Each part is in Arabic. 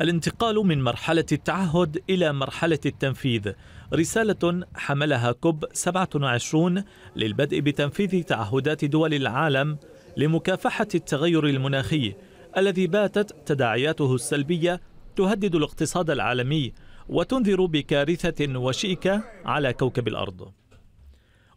الانتقال من مرحلة التعهد إلى مرحلة التنفيذ رسالة حملها كوب 27 للبدء بتنفيذ تعهدات دول العالم لمكافحة التغير المناخي الذي باتت تداعياته السلبية تهدد الاقتصاد العالمي وتنذر بكارثة وشيكة على كوكب الأرض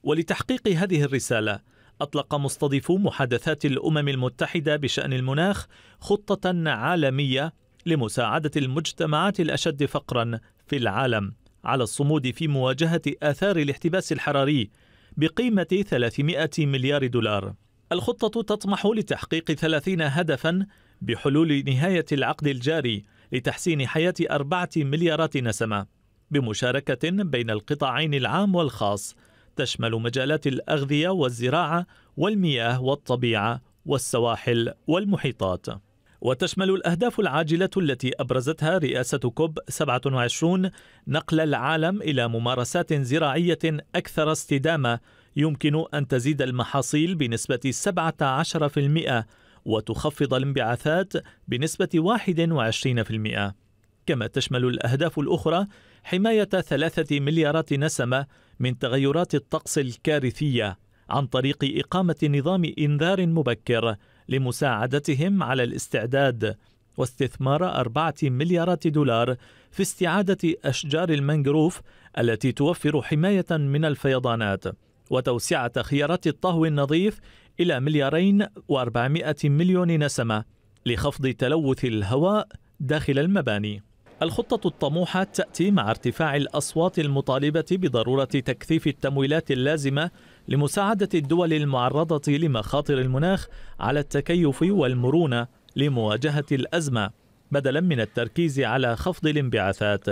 ولتحقيق هذه الرسالة أطلق مستضيفو محادثات الأمم المتحدة بشأن المناخ خطة عالمية لمساعدة المجتمعات الأشد فقرا في العالم على الصمود في مواجهة آثار الاحتباس الحراري بقيمة 300 مليار دولار. الخطة تطمح لتحقيق 30 هدفا بحلول نهاية العقد الجاري لتحسين حياة أربعة مليارات نسمة بمشاركة بين القطاعين العام والخاص تشمل مجالات الأغذية والزراعة والمياه والطبيعة والسواحل والمحيطات وتشمل الأهداف العاجلة التي أبرزتها رئاسة كوب 27 نقل العالم إلى ممارسات زراعية أكثر استدامة يمكن أن تزيد المحاصيل بنسبة 17% وتخفض الانبعاثات بنسبة 21% كما تشمل الأهداف الأخرى حماية ثلاثة مليارات نسمة من تغيرات الطقس الكارثية عن طريق إقامة نظام إنذار مبكر لمساعدتهم على الاستعداد واستثمار أربعة مليارات دولار في استعادة أشجار المانغروف التي توفر حماية من الفيضانات وتوسعة خيارات الطهو النظيف إلى مليارين وأربعمائة مليون نسمة لخفض تلوث الهواء داخل المباني الخطة الطموحة تأتي مع ارتفاع الأصوات المطالبة بضرورة تكثيف التمويلات اللازمة لمساعدة الدول المعرضة لمخاطر المناخ على التكيف والمرونة لمواجهة الأزمة بدلا من التركيز على خفض الانبعاثات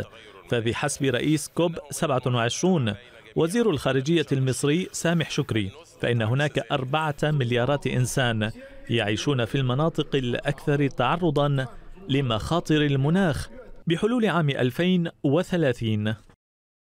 فبحسب رئيس كوب 27 وزير الخارجية المصري سامح شكري فإن هناك أربعة مليارات إنسان يعيشون في المناطق الأكثر تعرضاً لمخاطر المناخ بحلول عام 2030